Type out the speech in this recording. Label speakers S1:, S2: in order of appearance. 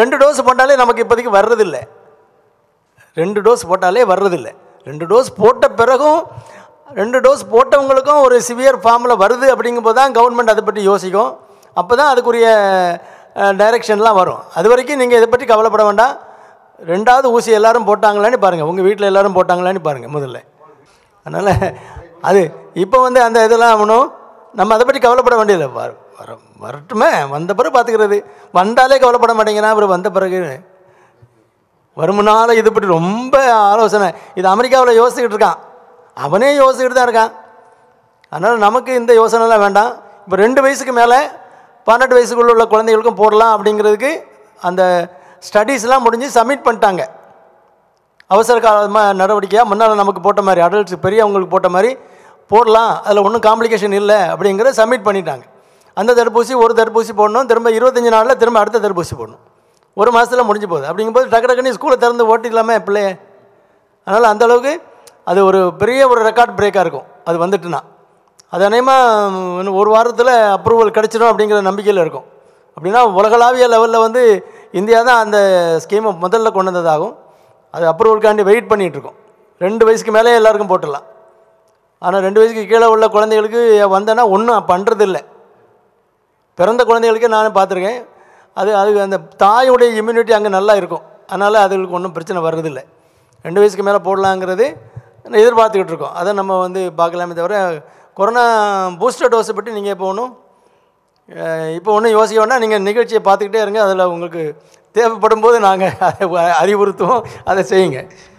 S1: ரெண்டு டோஸ் போட்டாலே நமக்கு இப்போதைக்கு வர்றதில்லை ரெண்டு டோஸ் போட்டாலே வர்றதில்லை ரெண்டு டோஸ் போட்ட பிறகும் ரெண்டு டோஸ் போட்டவங்களுக்கும் ஒரு சிவியர் ஃபார்மில் வருது அப்படிங்கும்போது தான் கவர்மெண்ட் அதை பற்றி யோசிக்கும் அப்போ தான் அதுக்குரிய டைரெக்ஷன்லாம் வரும் அது வரைக்கும் நீங்கள் இதை பற்றி கவலைப்பட வேண்டாம் ரெண்டாவது ஊசி எல்லோரும் போட்டாங்களான்னு பாருங்கள் உங்கள் வீட்டில் எல்லோரும் போட்டாங்களான்னு பாருங்கள் முதல்ல அதனால் அது இப்போ வந்து அந்த இதெல்லாம் ஆகணும் நம்ம அதை பற்றி கவலைப்பட வேண்டியதில்லை பாருங்கள் வர வரட்டுமே வந்த பிறகு பார்த்துக்கிறது வந்தாலே கவலைப்பட மாட்டேங்கிறான் அவர் வந்த பிறகு வருமுனால இது பற்றி ரொம்ப ஆலோசனை இது அமெரிக்காவில் யோசிச்சுக்கிட்டு இருக்கான் அவனே யோசிச்சுக்கிட்டு தான் இருக்கான் அதனால் நமக்கு இந்த யோசனைலாம் வேண்டாம் இப்போ ரெண்டு வயசுக்கு மேலே பன்னெண்டு வயசுக்குள்ள உள்ள குழந்தைகளுக்கும் போடலாம் அப்படிங்கிறதுக்கு அந்த ஸ்டடீஸ்லாம் முடிஞ்சு சப்மிட் பண்ணிட்டாங்க அவசர காலமாக நடவடிக்கையாக முன்னால் நமக்கு போட்ட மாதிரி அடல்ட்ஸ் பெரியவங்களுக்கு போட்ட மாதிரி போடலாம் அதில் ஒன்றும் காம்ப்ளிகேஷன் இல்லை அப்படிங்கிறத சப்மிட் பண்ணிட்டாங்க அந்த தடுப்பூசி ஒரு தடுப்பூசி போடணும் திரும்ப இருபத்தஞ்சி நாளில் திரும்ப அடுத்த தடுப்பூசி போடணும் ஒரு மாதத்தில் முடிஞ்சு போகுது அப்படிங்கும்போது டக்கு டக்குன்னு ஸ்கூலில் திறந்து ஓட்டிக்கலாமே பிள்ளைய அதனால் அந்தளவுக்கு அது ஒரு பெரிய ஒரு ரெக்கார்ட் பிரேக்காக இருக்கும் அது வந்துட்டுனா அது அநேகமாக ஒரு வாரத்தில் அப்ரூவல் கிடச்சிடும் அப்படிங்கிற நம்பிக்கையில் இருக்கும் அப்படின்னா உலகளாவிய லெவலில் வந்து இந்தியா தான் அந்த ஸ்கீமை முதல்ல கொண்டு வந்ததாகும் அது அப்ரூவல்காண்டி வெயிட் பண்ணிகிட்ருக்கோம் ரெண்டு வயசுக்கு மேலே எல்லாருக்கும் போட்டுடலாம் ஆனால் ரெண்டு வயசுக்கு கீழே உள்ள குழந்தைகளுக்கு வந்தேன்னா ஒன்றும் பண்ணுறதில்லை பிறந்த குழந்தைகளுக்கே நானும் பார்த்துருக்கேன் அது அது அந்த தாயுடைய இம்யூனிட்டி அங்கே நல்லா இருக்கும் அதனால் அதுகளுக்கு ஒன்றும் பிரச்சனை வர்றதில்லை ரெண்டு வயசுக்கு மேலே போடலாங்கிறது எதிர்பார்த்துக்கிட்டு இருக்கோம் அதை நம்ம வந்து பார்க்கலாமே தவிர கொரோனா பூஸ்டர் டோஸை பற்றி நீங்கள் இப்போ ஒன்றும் இப்போ ஒன்றும் யோசிக்க வேண்டாம் நீங்கள் நிகழ்ச்சியை பார்த்துக்கிட்டே இருங்க அதில் உங்களுக்கு தேவைப்படும் போது நாங்கள் அதை அறிவுறுத்துவோம் அதை செய்யுங்க